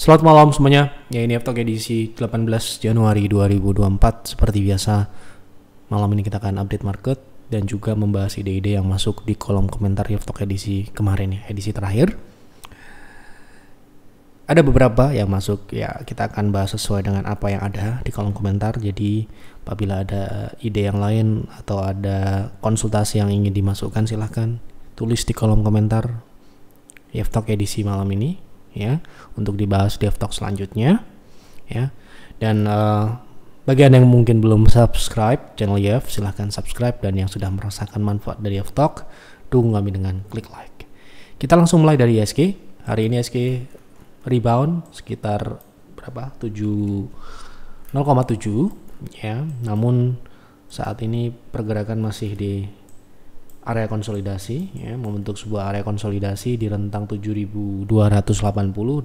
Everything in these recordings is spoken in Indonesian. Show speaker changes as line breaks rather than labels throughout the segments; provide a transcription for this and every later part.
Selamat malam semuanya. Ya ini Aftalk edisi 18 Januari 2024 seperti biasa. Malam ini kita akan update market dan juga membahas ide-ide yang masuk di kolom komentar Aftalk edisi kemarin ya, edisi terakhir. Ada beberapa yang masuk ya kita akan bahas sesuai dengan apa yang ada di kolom komentar. Jadi apabila ada ide yang lain atau ada konsultasi yang ingin dimasukkan silahkan tulis di kolom komentar Aftalk edisi malam ini ya untuk dibahas di talk selanjutnya ya dan uh, eh, bagi anda yang mungkin belum subscribe channel Yev silahkan subscribe dan yang sudah merasakan manfaat dari Yev Talk dukung kami dengan klik like kita langsung mulai dari ISG hari ini ISG rebound sekitar berapa 7 0,7 ya namun saat ini pergerakan masih di area konsolidasi ya, membentuk sebuah area konsolidasi di rentang 7280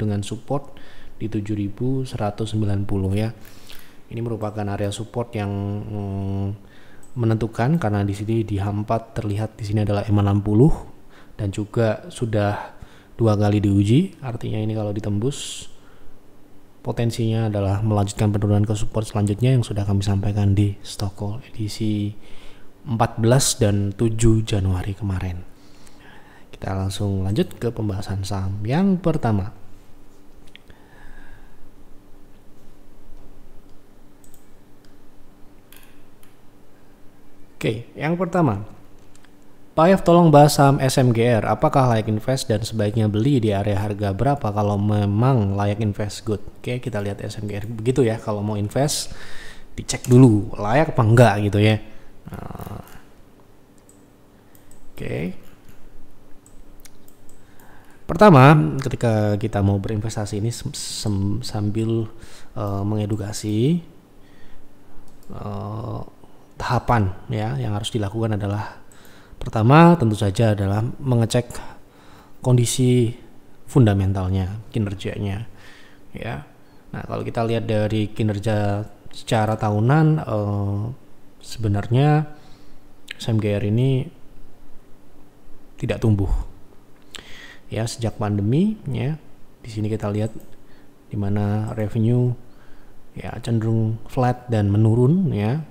dengan support di 7190 ya. Ini merupakan area support yang mm, menentukan karena di sini di H4 terlihat di sini adalah EMA 60 dan juga sudah dua kali diuji, artinya ini kalau ditembus potensinya adalah melanjutkan penurunan ke support selanjutnya yang sudah kami sampaikan di Stockholm edisi 14 dan 7 Januari kemarin. Kita langsung lanjut ke pembahasan saham yang pertama. Oke, yang pertama. Pak Yaf tolong bahas saham SMGR, apakah layak invest dan sebaiknya beli di area harga berapa kalau memang layak invest good. Oke, kita lihat SMGR begitu ya kalau mau invest dicek dulu layak apa enggak gitu ya. Oke. Pertama, ketika kita mau berinvestasi ini sambil uh, mengedukasi uh, tahapan ya yang harus dilakukan adalah pertama tentu saja adalah mengecek kondisi fundamentalnya, kinerjanya ya. Nah, kalau kita lihat dari kinerja secara tahunan uh, sebenarnya SMGR ini tidak tumbuh. Ya, sejak pandemi ya. Di sini kita lihat di mana revenue ya cenderung flat dan menurun ya.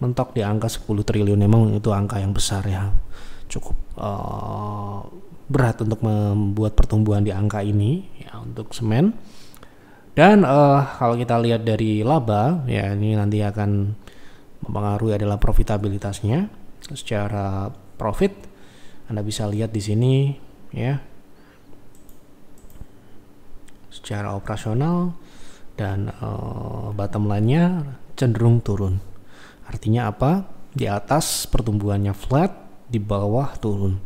Mentok di angka 10 triliun memang itu angka yang besar ya. Cukup uh, berat untuk membuat pertumbuhan di angka ini ya untuk semen. Dan uh, kalau kita lihat dari laba ya ini nanti akan mempengaruhi adalah profitabilitasnya secara profit Anda bisa lihat di sini ya secara operasional dan uh, bottom line-nya cenderung turun. Artinya apa? Di atas pertumbuhannya flat, di bawah turun.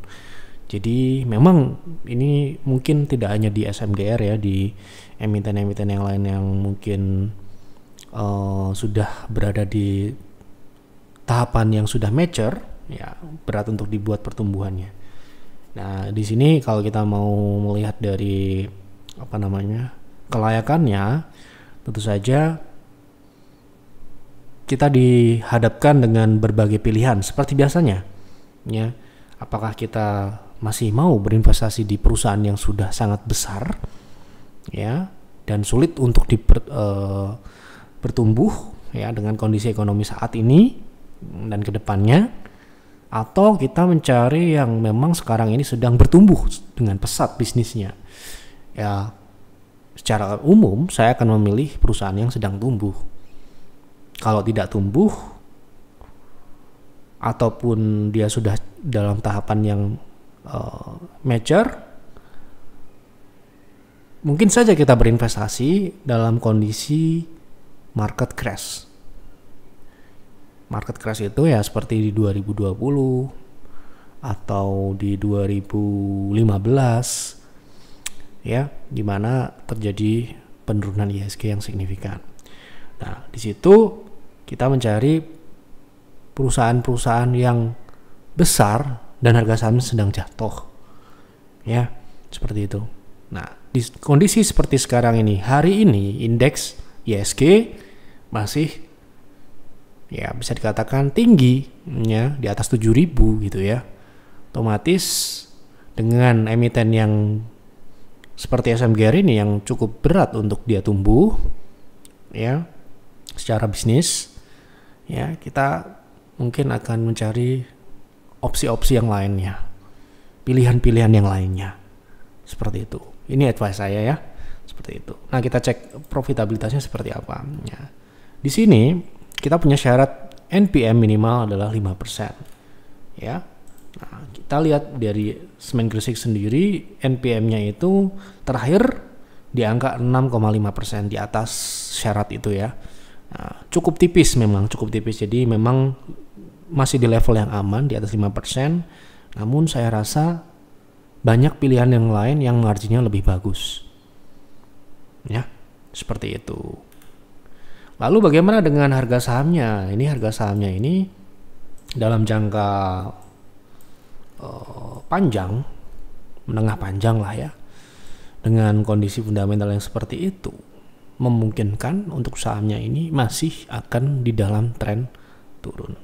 Jadi memang ini mungkin tidak hanya di SMGR ya, di emiten-emiten yang lain yang mungkin uh, sudah berada di tahapan yang sudah mature ya berat untuk dibuat pertumbuhannya. Nah, di sini kalau kita mau melihat dari apa namanya? kelayakannya, tentu saja kita dihadapkan dengan berbagai pilihan seperti biasanya. Ya, apakah kita masih mau berinvestasi di perusahaan yang sudah sangat besar ya dan sulit untuk diper, e, eh, bertumbuh ya dengan kondisi ekonomi saat ini dan kedepannya atau kita mencari yang memang sekarang ini sedang bertumbuh dengan pesat bisnisnya ya secara umum saya akan memilih perusahaan yang sedang tumbuh kalau tidak tumbuh ataupun dia sudah dalam tahapan yang uh, mature mungkin saja kita berinvestasi dalam kondisi market crash market crash itu ya seperti di 2020 atau di 2015 ya dimana terjadi penurunan ISG yang signifikan. Nah di situ kita mencari perusahaan-perusahaan yang besar dan harga saham sedang jatuh ya seperti itu. Nah di kondisi seperti sekarang ini hari ini indeks ISG masih ya bisa dikatakan tinggi ya di atas 7000 gitu ya. Otomatis dengan emiten yang seperti SMGR ini yang cukup berat untuk dia tumbuh ya secara bisnis ya kita mungkin akan mencari opsi-opsi yang lainnya pilihan-pilihan yang lainnya seperti itu ini advice saya ya seperti itu nah kita cek profitabilitasnya seperti apa ya di sini kita punya syarat NPM minimal adalah 5%. Ya. Nah, kita lihat dari semen Gresik sendiri NPM-nya itu terakhir di angka 6,5% di atas syarat itu ya. Nah, cukup tipis memang, cukup tipis. Jadi memang masih di level yang aman di atas 5%. Namun saya rasa banyak pilihan yang lain yang marginnya lebih bagus. Ya, seperti itu. Lalu bagaimana dengan harga sahamnya? Ini harga sahamnya ini dalam jangka eh, panjang, menengah panjang lah ya, dengan kondisi fundamental yang seperti itu memungkinkan untuk sahamnya ini masih akan di dalam tren turun.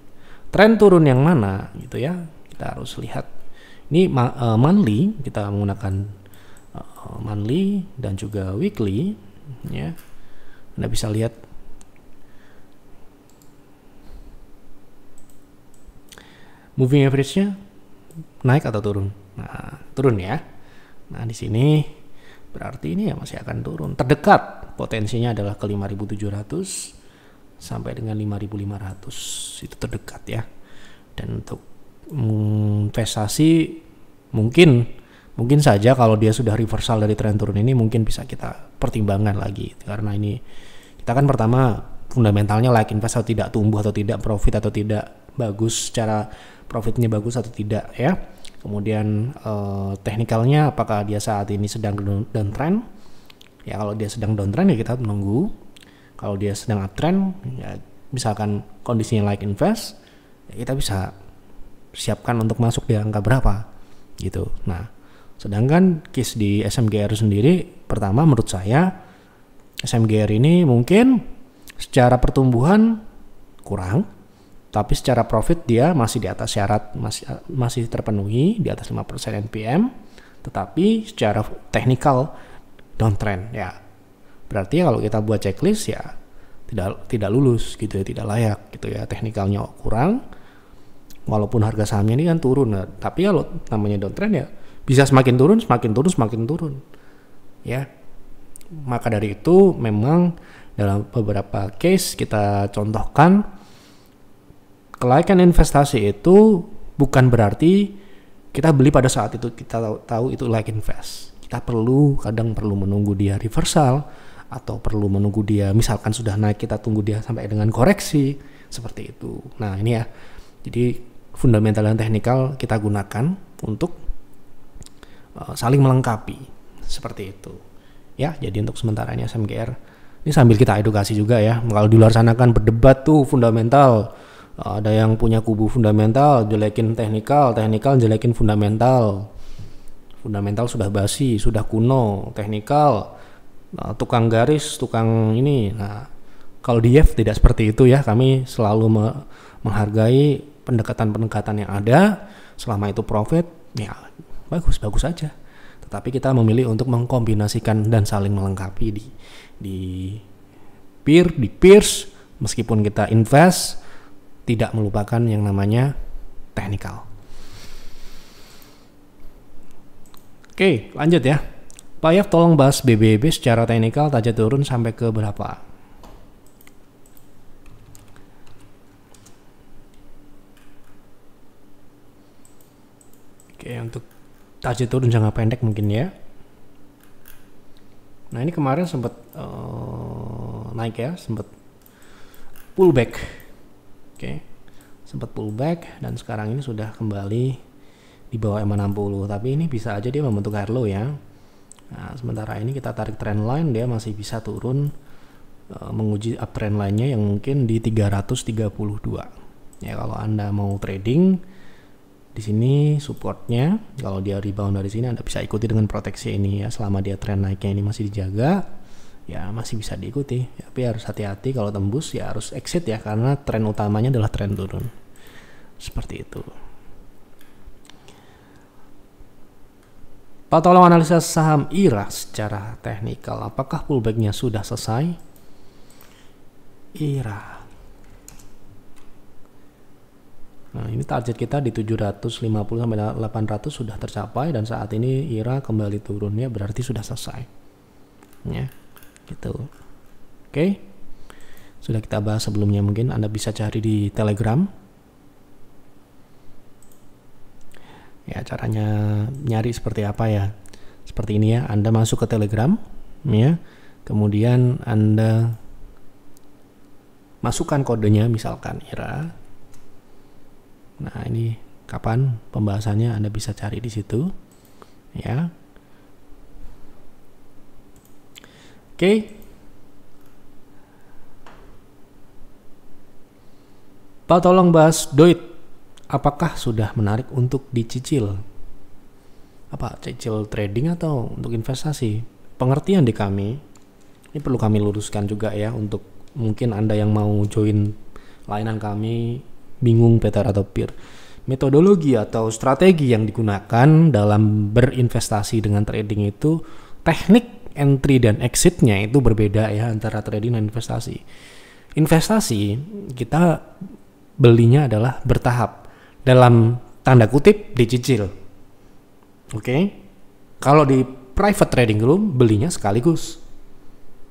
Tren turun yang mana gitu ya? Kita harus lihat. Ini eh, monthly kita menggunakan eh, monthly dan juga weekly ya. Anda bisa lihat moving average-nya naik atau turun? Nah, turun ya. Nah, di sini berarti ini ya masih akan turun. Terdekat potensinya adalah ke 5.700 sampai dengan 5.500. Itu terdekat ya. Dan untuk investasi mungkin mungkin saja kalau dia sudah reversal dari tren turun ini mungkin bisa kita pertimbangkan lagi karena ini kita kan pertama fundamentalnya like invest atau tidak tumbuh atau tidak profit atau tidak bagus secara profitnya bagus atau tidak ya. Kemudian eh, teknikalnya apakah dia saat ini sedang downtrend? Ya kalau dia sedang downtrend ya kita menunggu. Kalau dia sedang uptrend ya misalkan kondisinya like invest, ya kita bisa siapkan untuk masuk di angka berapa gitu. Nah, sedangkan case di SMGR sendiri pertama menurut saya SMGR ini mungkin secara pertumbuhan kurang tapi secara profit dia masih di atas syarat masih masih terpenuhi di atas 5% NPM tetapi secara technical downtrend ya berarti kalau kita buat checklist ya tidak tidak lulus gitu ya tidak layak gitu ya teknikalnya kurang walaupun harga sahamnya ini kan turun nah, tapi kalau namanya downtrend ya bisa semakin turun semakin turun semakin turun ya maka dari itu memang dalam beberapa case kita contohkan Kelaikan investasi itu bukan berarti kita beli pada saat itu kita tahu, tahu itu like invest. Kita perlu kadang perlu menunggu dia reversal atau perlu menunggu dia misalkan sudah naik kita tunggu dia sampai dengan koreksi seperti itu. Nah, ini ya. Jadi fundamental dan teknikal kita gunakan untuk uh, saling melengkapi seperti itu. Ya, jadi untuk sementaranya SMGR ini sambil kita edukasi juga ya. Kalau di luar sana kan berdebat tuh fundamental ada yang punya kubu fundamental jelekin teknikal teknikal jelekin fundamental fundamental sudah basi sudah kuno teknikal nah, tukang garis tukang ini nah kalau di F tidak seperti itu ya kami selalu me menghargai pendekatan-pendekatan yang ada selama itu profit ya bagus bagus saja tetapi kita memilih untuk mengkombinasikan dan saling melengkapi di di peer di peers meskipun kita invest tidak melupakan yang namanya technical. Oke, lanjut ya. Pak Yaf tolong bahas BBB secara teknikal tajam turun sampai ke berapa? Oke, untuk tajam turun jangka pendek mungkin ya. Nah, ini kemarin sempat uh, eh, naik ya, sempat pullback Oke. Okay. Sempat pullback dan sekarang ini sudah kembali di bawah MA60, tapi ini bisa aja dia membentuk higher low ya. Nah, sementara ini kita tarik trend line dia masih bisa turun e, menguji uptrend lainnya yang mungkin di 332. Ya kalau Anda mau trading di sini supportnya kalau dia rebound dari sini Anda bisa ikuti dengan proteksi ini ya selama dia trend naiknya ini masih dijaga ya masih bisa diikuti ya, tapi harus hati-hati kalau tembus ya harus exit ya karena tren utamanya adalah tren turun seperti itu Pak tolong analisa saham IRA secara teknikal apakah pullbacknya sudah selesai IRA Nah, ini target kita di 750 sampai 800 sudah tercapai dan saat ini IRA kembali turunnya berarti sudah selesai. Ya gitu. Oke. Sudah kita bahas sebelumnya mungkin Anda bisa cari di Telegram. Ya, caranya nyari seperti apa ya? Seperti ini ya, Anda masuk ke Telegram ya. Kemudian Anda masukkan kodenya misalkan IRA. Nah, ini kapan pembahasannya Anda bisa cari di situ. Ya. Oke, Pak tolong bahas duit. Apakah sudah menarik untuk dicicil? Apa cicil trading atau untuk investasi? Pengertian di kami ini perlu kami luruskan juga ya untuk mungkin Anda yang mau join layanan kami bingung Peter atau Peer. Metodologi atau strategi yang digunakan dalam berinvestasi dengan trading itu teknik entry dan exitnya itu berbeda ya antara trading dan investasi. Investasi kita belinya adalah bertahap dalam tanda kutip dicicil. Oke. Okay? Kalau di private trading room belinya sekaligus.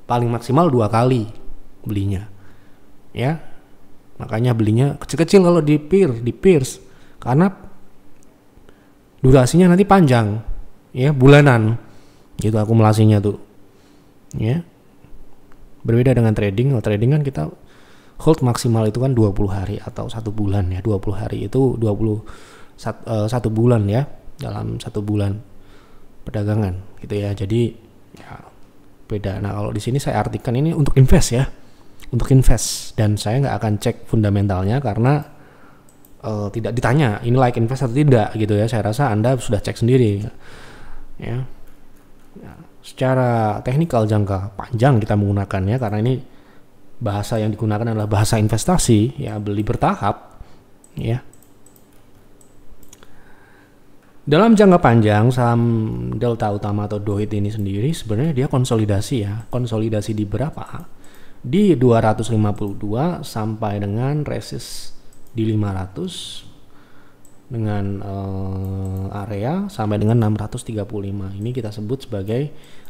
Paling maksimal dua kali belinya. Ya. Makanya belinya kecil-kecil kalau di peer, di peers karena durasinya nanti panjang ya bulanan itu akumulasinya tuh. Ya. Berbeda dengan trading, kalau trading kan kita hold maksimal itu kan 20 hari atau satu bulan ya. 20 hari itu 20 puluh eh, satu bulan ya dalam satu bulan perdagangan gitu ya. Jadi ya beda. Nah, kalau di sini saya artikan ini untuk invest ya. Untuk invest dan saya nggak akan cek fundamentalnya karena uh, tidak ditanya ini like invest atau tidak gitu ya saya rasa anda sudah cek sendiri ya Ya, secara teknikal jangka panjang kita menggunakannya karena ini bahasa yang digunakan adalah bahasa investasi ya beli bertahap ya dalam jangka panjang saham delta utama atau doit ini sendiri sebenarnya dia konsolidasi ya konsolidasi di berapa di 252 sampai dengan resist di 500 dengan uh, area sampai dengan 635. Ini kita sebut sebagai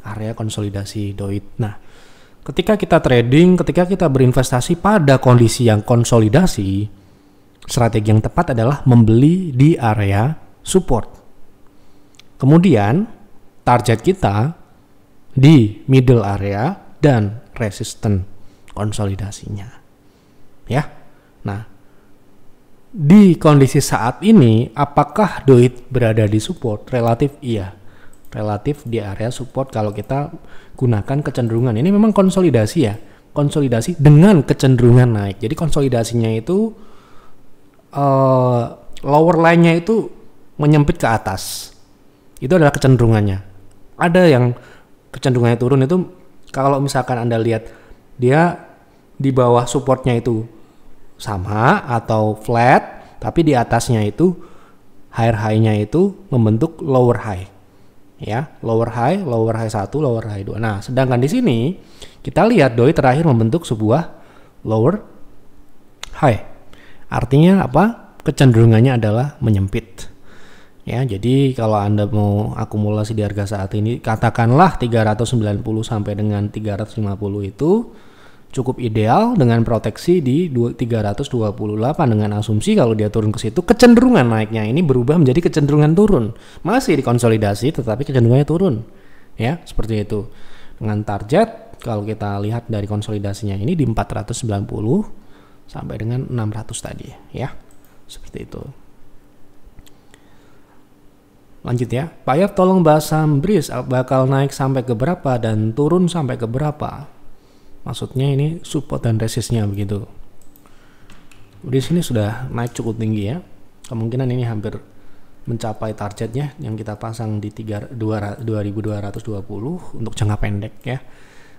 area konsolidasi doit. Nah, ketika kita trading, ketika kita berinvestasi pada kondisi yang konsolidasi, strategi yang tepat adalah membeli di area support. Kemudian, target kita di middle area dan resisten konsolidasinya. Ya. Nah, di kondisi saat ini apakah duit berada di support relatif iya relatif di area support kalau kita gunakan kecenderungan ini memang konsolidasi ya konsolidasi dengan kecenderungan naik jadi konsolidasinya itu uh, lower line-nya itu menyempit ke atas itu adalah kecenderungannya ada yang kecenderungannya turun itu kalau misalkan anda lihat dia di bawah supportnya itu sama atau flat, tapi di atasnya itu higher high-nya itu membentuk lower high. Ya, lower high, lower high 1, lower high 2. Nah, sedangkan di sini kita lihat doi terakhir membentuk sebuah lower high. Artinya apa? Kecenderungannya adalah menyempit. Ya, jadi kalau Anda mau akumulasi di harga saat ini, katakanlah 390 sampai dengan 350 itu cukup ideal dengan proteksi di 328 dengan asumsi kalau dia turun ke situ kecenderungan naiknya ini berubah menjadi kecenderungan turun. Masih dikonsolidasi tetapi kecenderungannya turun. Ya, seperti itu. Dengan target kalau kita lihat dari konsolidasinya ini di 490 sampai dengan 600 tadi ya. Seperti itu. Lanjut ya. Pak Yap tolong bahas Sambris bakal naik sampai ke berapa dan turun sampai ke berapa? maksudnya ini support dan resistnya begitu di sini sudah naik cukup tinggi ya kemungkinan ini hampir mencapai targetnya yang kita pasang di 2220 untuk jangka pendek ya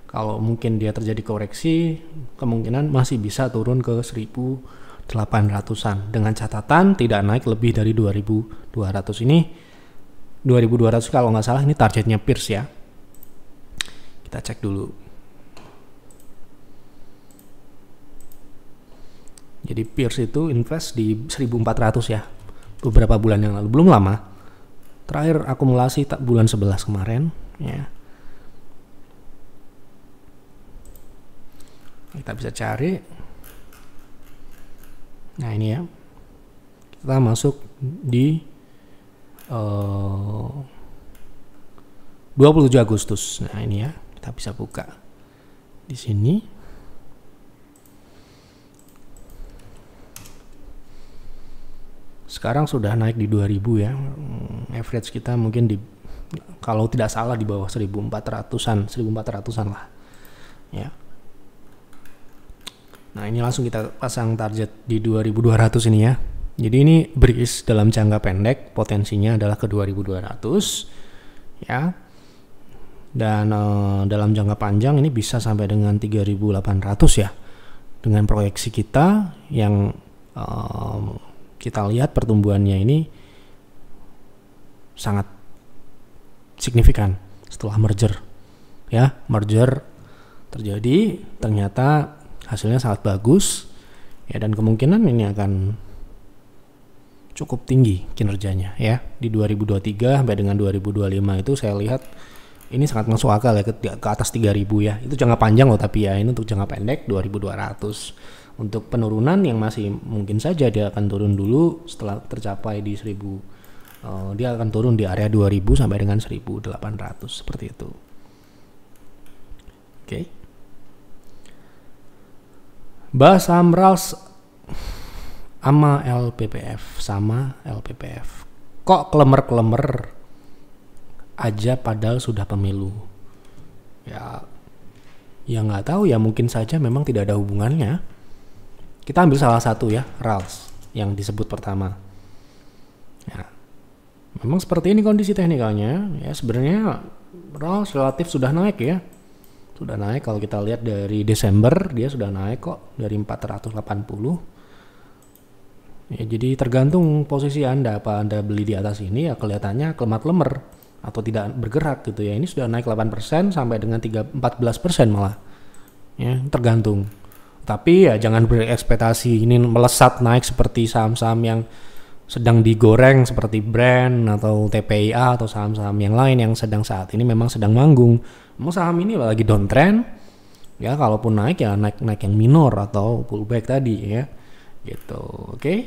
kalau mungkin dia terjadi koreksi kemungkinan masih bisa turun ke 1800an dengan catatan tidak naik lebih dari 2200 ini 2200 kalau nggak salah ini targetnya Pierce ya kita cek dulu Jadi Pierce itu invest di 1400 ya beberapa bulan yang lalu, belum lama. Terakhir akumulasi tak bulan 11 kemarin ya. Kita bisa cari. Nah, ini ya. Kita masuk di eh, uh, 27 Agustus. Nah, ini ya. Kita bisa buka di sini sekarang sudah naik di 2000 ya hmm, average kita mungkin di kalau tidak salah di bawah 1400-an 1400-an lah ya nah ini langsung kita pasang target di 2200 ini ya jadi ini beris dalam jangka pendek potensinya adalah ke 2200 ya dan eh, dalam jangka panjang ini bisa sampai dengan 3800 ya dengan proyeksi kita yang eh, kita lihat pertumbuhannya ini sangat signifikan setelah merger. Ya, merger terjadi ternyata hasilnya sangat bagus. Ya, dan kemungkinan ini akan cukup tinggi kinerjanya ya. Di 2023 sampai dengan 2025 itu saya lihat ini sangat masuk akal ya ke, ke atas 3000 ya. Itu jangka panjang loh tapi ya ini untuk jangka pendek 2200 untuk penurunan yang masih mungkin saja dia akan turun dulu setelah tercapai di 1000 uh, eh, dia akan turun di area 2000 sampai dengan 1800 seperti itu oke okay. Bahasa Amrals sama LPPF sama LPPF kok kelemer-kelemer aja padahal sudah pemilu ya ya nggak tahu ya mungkin saja memang tidak ada hubungannya kita ambil salah satu ya, Rals yang disebut pertama. Ya. Memang seperti ini kondisi teknikalnya. Ya sebenarnya Rals relatif sudah naik ya. Sudah naik kalau kita lihat dari Desember dia sudah naik kok dari 480 Ya, jadi tergantung posisi Anda, apa Anda beli di atas ini ya kelihatannya kelemat lemer atau tidak bergerak gitu ya. Ini sudah naik 8% sampai dengan 3, 14% malah. Ya, tergantung. Tapi ya jangan berekspektasi ini melesat naik seperti saham-saham yang sedang digoreng seperti brand atau TPIA atau saham-saham yang lain yang sedang saat ini memang sedang manggung. Memang saham ini lagi downtrend. Ya kalaupun naik ya naik-naik yang minor atau pullback tadi ya. Gitu. Oke. Okay?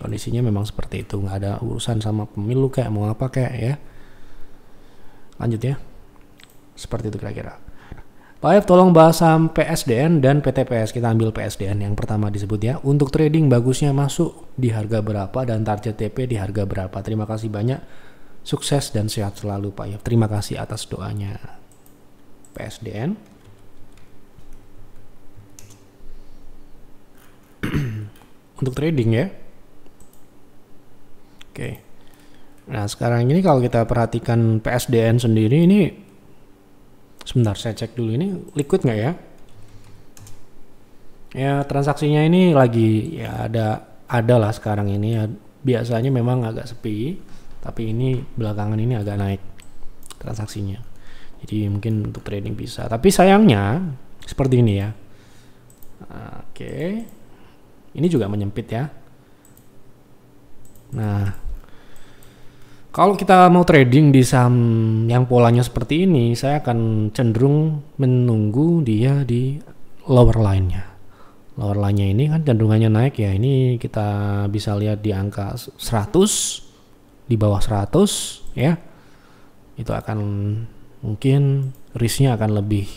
Kondisinya memang seperti itu, nggak ada urusan sama pemilu kayak mau apa kayak ya. Lanjut ya. Seperti itu kira-kira. Pak F, tolong bahas saham PSDN dan PTPS. Kita ambil PSDN yang pertama disebut ya. Untuk trading bagusnya masuk di harga berapa dan target TP di harga berapa. Terima kasih banyak. Sukses dan sehat selalu Pak F. Terima kasih atas doanya. PSDN. Untuk trading ya. Oke. Nah sekarang ini kalau kita perhatikan PSDN sendiri ini Sebentar, saya cek dulu ini liquid nggak ya? Ya transaksinya ini lagi ya ada ada lah sekarang ini ya biasanya memang agak sepi tapi ini belakangan ini agak naik transaksinya jadi mungkin untuk trading bisa tapi sayangnya seperti ini ya oke ini juga menyempit ya nah kalau kita mau trading di saham yang polanya seperti ini, saya akan cenderung menunggu dia di lower line-nya. Lower line-nya ini kan cenderungannya naik ya. Ini kita bisa lihat di angka 100, di bawah 100 ya. Itu akan mungkin risknya akan lebih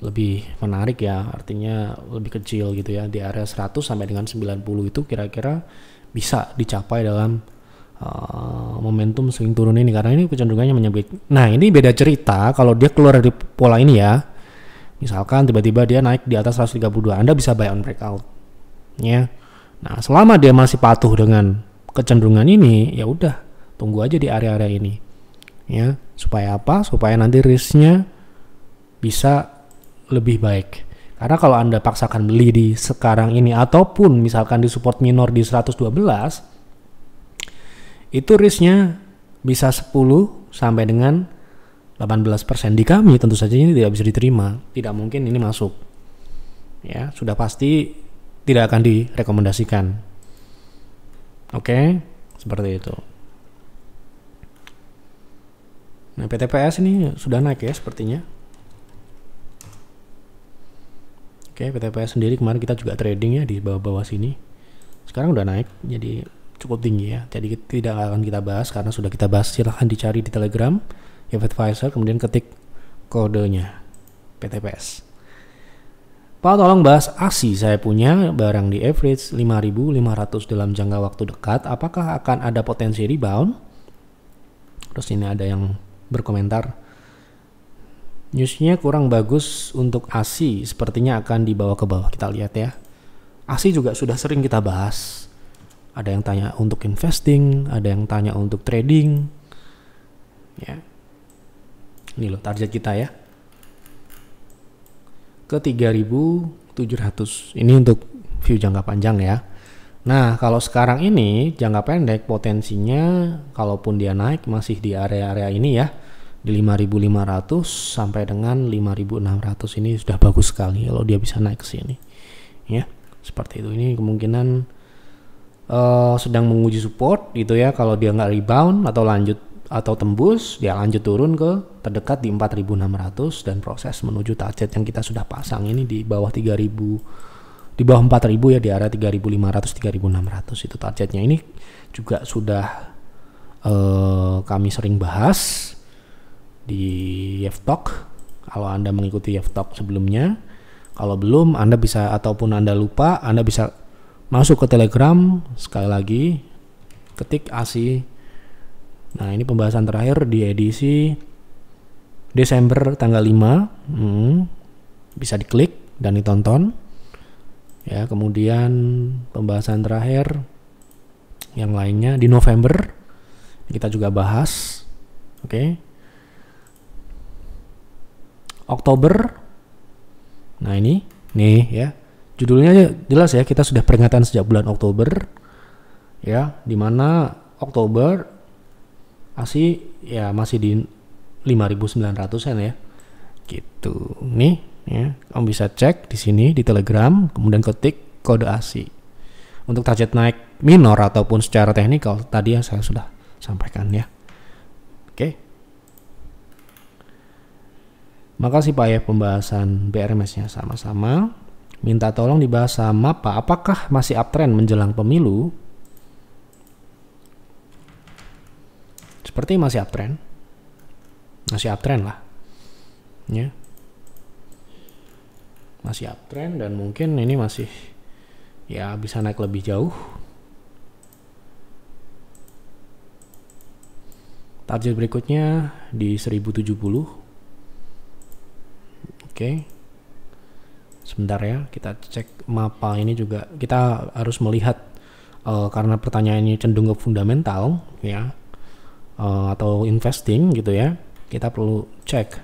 lebih menarik ya. Artinya lebih kecil gitu ya. Di area 100 sampai dengan 90 itu kira-kira bisa dicapai dalam Eh, momentum swing turun ini karena ini kecenderungannya menyempit. Nah ini beda cerita kalau dia keluar dari pola ini ya. Misalkan tiba-tiba dia naik di atas 132, Anda bisa buy on breakout. Ya. Nah selama dia masih patuh dengan kecenderungan ini, ya udah tunggu aja di area-area ini. Ya, supaya apa? Supaya nanti risknya bisa lebih baik. Karena kalau Anda paksakan beli di sekarang ini ataupun misalkan di support minor di 112, itu risknya bisa 10 sampai dengan 18% di kami tentu saja ini tidak bisa diterima tidak mungkin ini masuk ya sudah pasti tidak akan direkomendasikan oke seperti itu nah PTPS ini sudah naik ya sepertinya oke PTPS sendiri kemarin kita juga trading ya di bawah-bawah sini sekarang udah naik jadi cukup tinggi ya. Jadi tidak akan kita bahas karena sudah kita bahas. Silahkan dicari di Telegram, Advisor, kemudian ketik kodenya PTPS. Pak tolong bahas ASI saya punya barang di average 5.500 dalam jangka waktu dekat. Apakah akan ada potensi rebound? Terus ini ada yang berkomentar. Newsnya kurang bagus untuk ASI, sepertinya akan dibawa ke bawah. Kita lihat ya. ASI juga sudah sering kita bahas ada yang tanya untuk investing, ada yang tanya untuk trading. Ya. Ini loh target kita ya. Ke 3700. Ini untuk view jangka panjang ya. Nah, kalau sekarang ini jangka pendek potensinya kalaupun dia naik masih di area-area ini ya. Di 5500 sampai dengan 5600 ini sudah bagus sekali kalau dia bisa naik ke sini. Ya, seperti itu. Ini kemungkinan uh, sedang menguji support gitu ya kalau dia nggak rebound atau lanjut atau tembus dia ya lanjut turun ke terdekat di 4600 dan proses menuju target yang kita sudah pasang ini di bawah 3000 di bawah 4000 ya di area 3500 3600 itu targetnya ini juga sudah uh, kami sering bahas di Yevtalk kalau Anda mengikuti Yevtalk sebelumnya kalau belum Anda bisa ataupun Anda lupa Anda bisa masuk ke Telegram sekali lagi ketik ASI. Nah, ini pembahasan terakhir di edisi Desember tanggal 5. Hmm, bisa diklik dan ditonton. Ya, kemudian pembahasan terakhir yang lainnya di November kita juga bahas. Oke. Okay. Oktober. Nah, ini nih ya judulnya jelas ya kita sudah peringatan sejak bulan Oktober ya dimana Oktober masih ya masih di 5.900an ya gitu nih ya kamu bisa cek di sini di Telegram kemudian ketik kode ASI untuk target naik minor ataupun secara teknikal tadi yang saya sudah sampaikan ya oke makasih Pak ya pembahasan BRMS-nya sama-sama Minta tolong dibahas sama Pak, apakah masih uptrend menjelang pemilu? Seperti masih uptrend. Masih uptrend lah. Ya. Masih uptrend dan mungkin ini masih ya bisa naik lebih jauh. Target berikutnya di 1070. Oke. Okay sebentar ya kita cek mapa ini juga kita harus melihat uh, karena ini cenderung ke fundamental ya uh, atau investing gitu ya kita perlu cek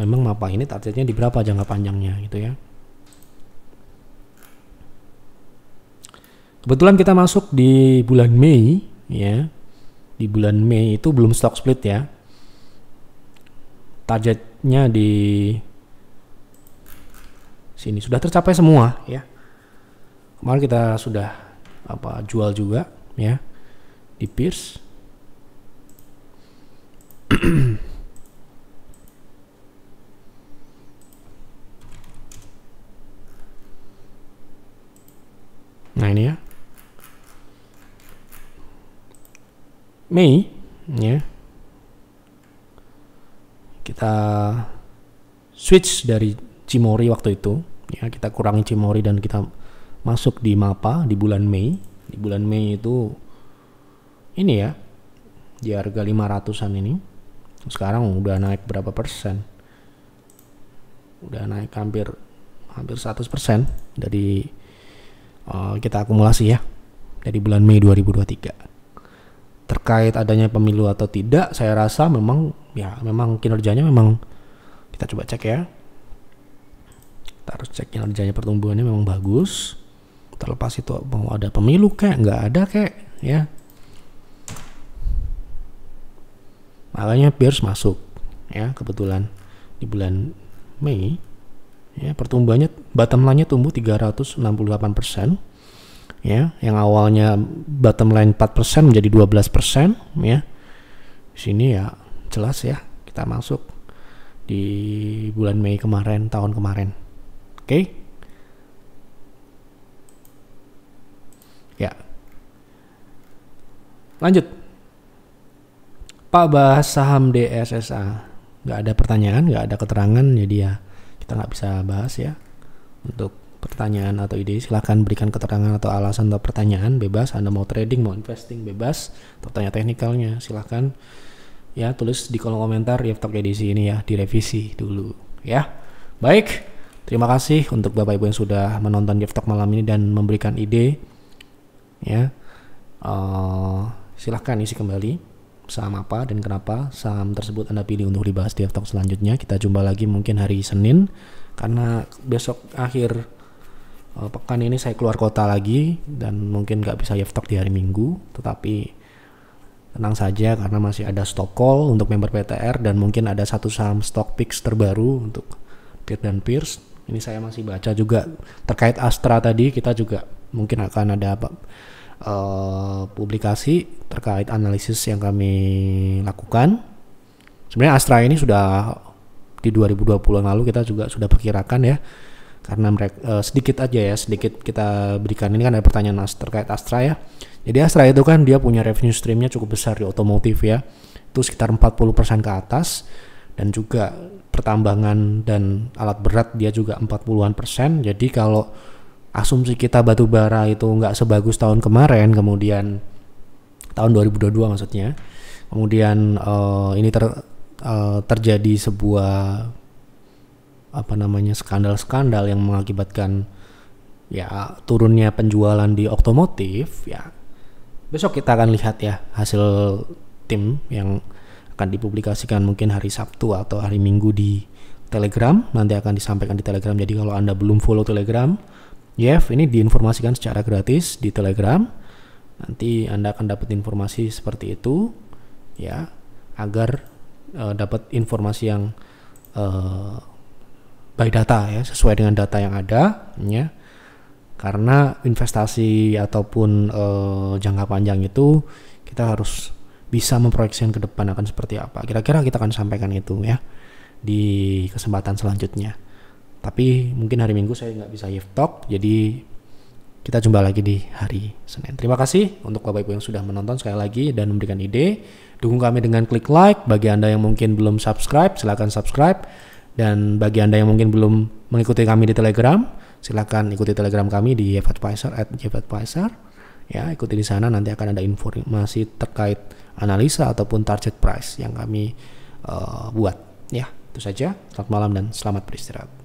memang mapa ini targetnya di berapa jangka panjangnya gitu ya kebetulan kita masuk di bulan Mei ya di bulan Mei itu belum stock split ya targetnya di sini sudah tercapai semua ya. Kemarin kita sudah apa jual juga ya di Pierce. Nah ini ya. Mei ya. Kita switch dari Cimory waktu itu ya kita kurangi Cimory dan kita masuk di MAPA di bulan Mei di bulan Mei itu ini ya di harga 500-an ini sekarang udah naik berapa persen udah naik hampir hampir 100 persen dari uh, kita akumulasi ya dari bulan Mei 2023 terkait adanya pemilu atau tidak saya rasa memang ya memang kinerjanya memang kita coba cek ya harus cek kinerjanya pertumbuhannya memang bagus terlepas itu mau ada pemilu kayak nggak ada kayak ya makanya Pierce masuk ya kebetulan di bulan Mei ya pertumbuhannya bottom line-nya tumbuh 368 persen ya yang awalnya bottom line 4 menjadi 12 persen ya di sini ya jelas ya kita masuk di bulan Mei kemarin tahun kemarin okay? ya lanjut Pak bahas saham DSSA Gak ada pertanyaan gak ada keterangan jadi ya kita nggak bisa bahas ya untuk pertanyaan atau ide silahkan berikan keterangan atau alasan atau pertanyaan bebas anda mau trading mau investing bebas atau tanya teknikalnya silahkan ya tulis di kolom komentar ya edisi ini ya direvisi dulu ya baik Terima kasih untuk Bapak Ibu yang sudah menonton Jeff Talk malam ini dan memberikan ide. Ya, uh, silahkan isi kembali saham apa dan kenapa saham tersebut Anda pilih untuk dibahas di Talk selanjutnya. Kita jumpa lagi mungkin hari Senin karena besok akhir uh, pekan ini saya keluar kota lagi dan mungkin nggak bisa Talk di hari Minggu, tetapi tenang saja karena masih ada stock call untuk member PTR dan mungkin ada satu saham stock picks terbaru untuk Peer dan Pierce ini saya masih baca juga terkait Astra tadi kita juga mungkin akan ada uh, publikasi terkait analisis yang kami lakukan sebenarnya Astra ini sudah di 2020 lalu kita juga sudah perkirakan ya karena mereka uh, eh, sedikit aja ya sedikit kita berikan ini kan ada pertanyaan terkait Astra ya jadi Astra itu kan dia punya revenue streamnya cukup besar di otomotif ya itu sekitar 40% ke atas dan juga pertambangan dan alat berat dia juga 40-an persen. Jadi kalau asumsi kita batu bara itu nggak sebagus tahun kemarin, kemudian tahun 2022 maksudnya, kemudian uh, ini ter, uh, terjadi sebuah apa namanya skandal-skandal yang mengakibatkan ya turunnya penjualan di otomotif ya besok kita akan lihat ya hasil tim yang akan dipublikasikan mungkin hari Sabtu atau hari Minggu di Telegram nanti akan disampaikan di Telegram jadi kalau anda belum follow Telegram Yev ini diinformasikan secara gratis di Telegram nanti anda akan dapat informasi seperti itu ya agar e, dapat informasi yang e, by data ya sesuai dengan data yang ada ya karena investasi ataupun e, jangka panjang itu kita harus bisa memproyeksikan ke depan akan seperti apa. Kira-kira kita akan sampaikan itu ya di kesempatan selanjutnya. Tapi mungkin hari Minggu saya nggak bisa live talk, jadi kita jumpa lagi di hari Senin. Terima kasih untuk Bapak Ibu yang sudah menonton sekali lagi dan memberikan ide. Dukung kami dengan klik like. Bagi Anda yang mungkin belum subscribe, silahkan subscribe. Dan bagi Anda yang mungkin belum mengikuti kami di Telegram, silahkan ikuti Telegram kami di jfadvisor at jfadvisor. Ya, ikuti di sana nanti akan ada informasi terkait analisa ataupun target price yang kami uh, buat. Ya, itu saja. Selamat malam dan selamat beristirahat.